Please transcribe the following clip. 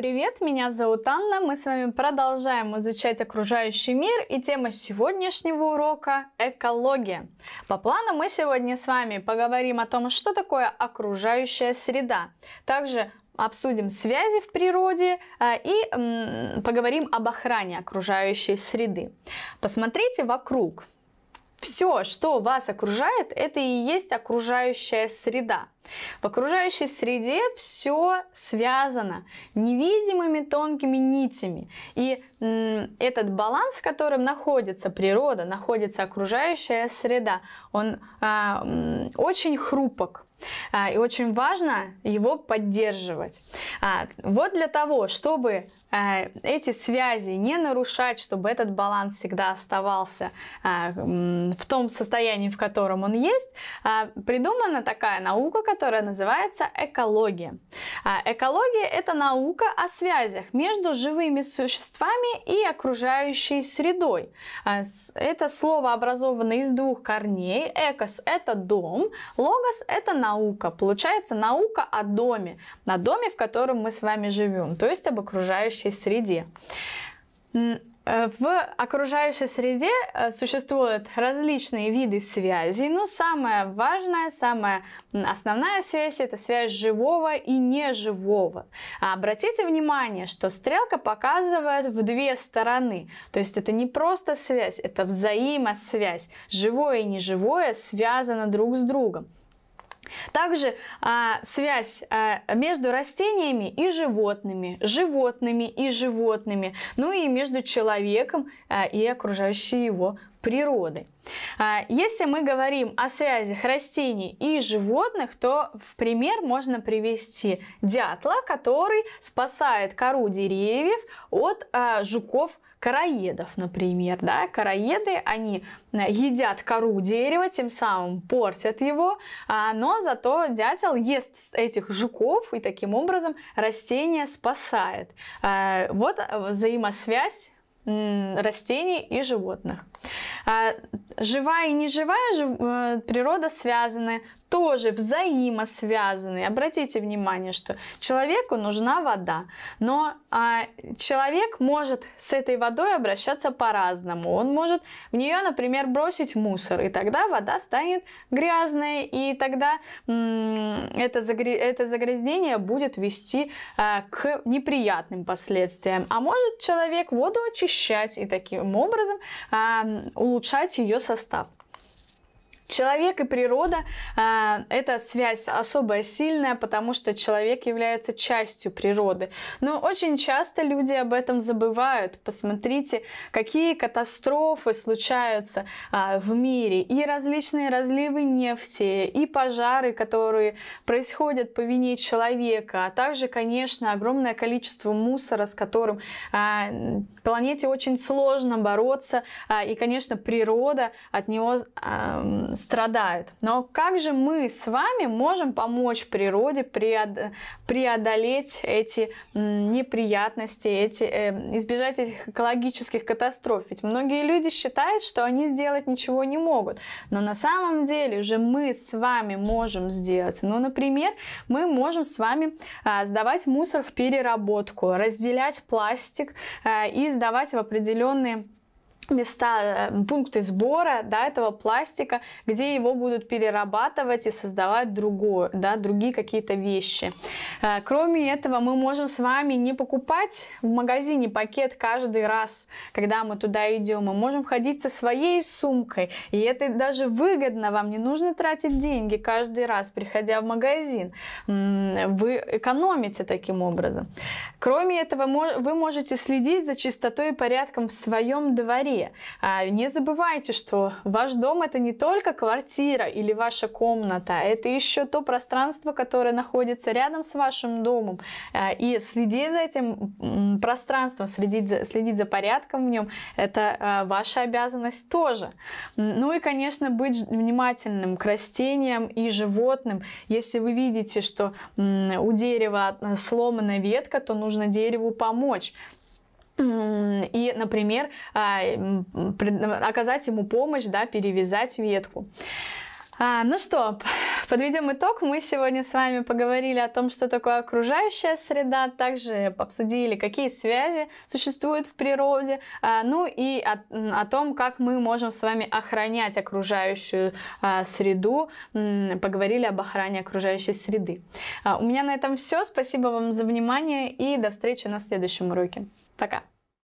привет! Меня зовут Анна. Мы с вами продолжаем изучать окружающий мир и тема сегодняшнего урока – экология. По плану мы сегодня с вами поговорим о том, что такое окружающая среда. Также обсудим связи в природе а, и поговорим об охране окружающей среды. Посмотрите вокруг. Все, что вас окружает, это и есть окружающая среда. В окружающей среде все связано невидимыми тонкими нитями. И этот баланс, в котором находится природа, находится окружающая среда, он а, очень хрупок. А, и очень важно его поддерживать. А, вот для того, чтобы а, эти связи не нарушать, чтобы этот баланс всегда оставался а, в том состоянии, в котором он есть, а, придумана такая наука, которая называется экология. А, экология – это наука о связях между живыми существами и окружающей средой. А, это слово образовано из двух корней. Экос – это дом, логос – это наука. Получается наука о доме, на доме, в котором мы с вами живем, то есть об окружающей среде. Э, в окружающей среде э, существуют различные виды связей, ну, но самая важная, самая основная связь – это связь живого и неживого. А обратите внимание, что стрелка показывает в две стороны, то есть это не просто связь, это взаимосвязь. Живое и неживое связано друг с другом. Также а, связь а, между растениями и животными, животными и животными, ну и между человеком а, и окружающей его природой. А, если мы говорим о связях растений и животных, то в пример можно привести дятла, который спасает кору деревьев от а, жуков-жуков караедов, например. Да? Караеды, они э, едят кору дерева, тем самым портят его, а, но зато дятел ест этих жуков и таким образом растение спасает. Э, вот э, взаимосвязь растений и животных. Живая и неживая природа связаны тоже взаимосвязаны. Обратите внимание, что человеку нужна вода, но а, человек может с этой водой обращаться по-разному. Он может в нее, например, бросить мусор, и тогда вода станет грязной, и тогда это, загря это загрязнение будет вести а, к неприятным последствиям. А может человек воду очищать и таким образом а, улучшать ее состав. Человек и природа э, эта связь особая, сильная, потому что человек является частью природы. Но очень часто люди об этом забывают. Посмотрите, какие катастрофы случаются э, в мире. И различные разливы нефти, и пожары, которые происходят по вине человека, а также, конечно, огромное количество мусора, с которым э, планете очень сложно бороться. Э, и, конечно, природа от него э, страдают. Но как же мы с вами можем помочь природе преодолеть эти неприятности, эти, э, избежать этих экологических катастроф? Ведь многие люди считают, что они сделать ничего не могут. Но на самом деле же мы с вами можем сделать. Ну, например, мы можем с вами а, сдавать мусор в переработку, разделять пластик а, и сдавать в определенные места, э, пункты сбора да, этого пластика, где его будут перерабатывать и создавать другое, да, другие какие-то вещи. Э, кроме этого, мы можем с вами не покупать в магазине пакет каждый раз, когда мы туда идем. Мы можем ходить со своей сумкой, и это даже выгодно. Вам не нужно тратить деньги каждый раз, приходя в магазин. Вы экономите таким образом. Кроме этого, вы можете следить за чистотой и порядком в своем дворе далее. А, не забывайте, что ваш дом это не только квартира или ваша комната, это еще то пространство, которое находится рядом с вашим домом. А, и следить за этим пространством, следить за, следить за порядком в нем, это а, ваша обязанность тоже. Ну и, конечно, быть внимательным к растениям и животным. Если вы видите, что у дерева сломана ветка, то нужно дереву помочь например, а, оказать ему помощь, да, перевязать ветку. А, ну что, подведем итог. Мы сегодня с вами поговорили о том, что такое окружающая среда, также обсудили, какие связи существуют в природе, а, ну и о, о том, как мы можем с вами охранять окружающую а, среду. Поговорили об охране окружающей среды. А, у меня на этом все. Спасибо вам за внимание и до встречи на следующем уроке. Пока!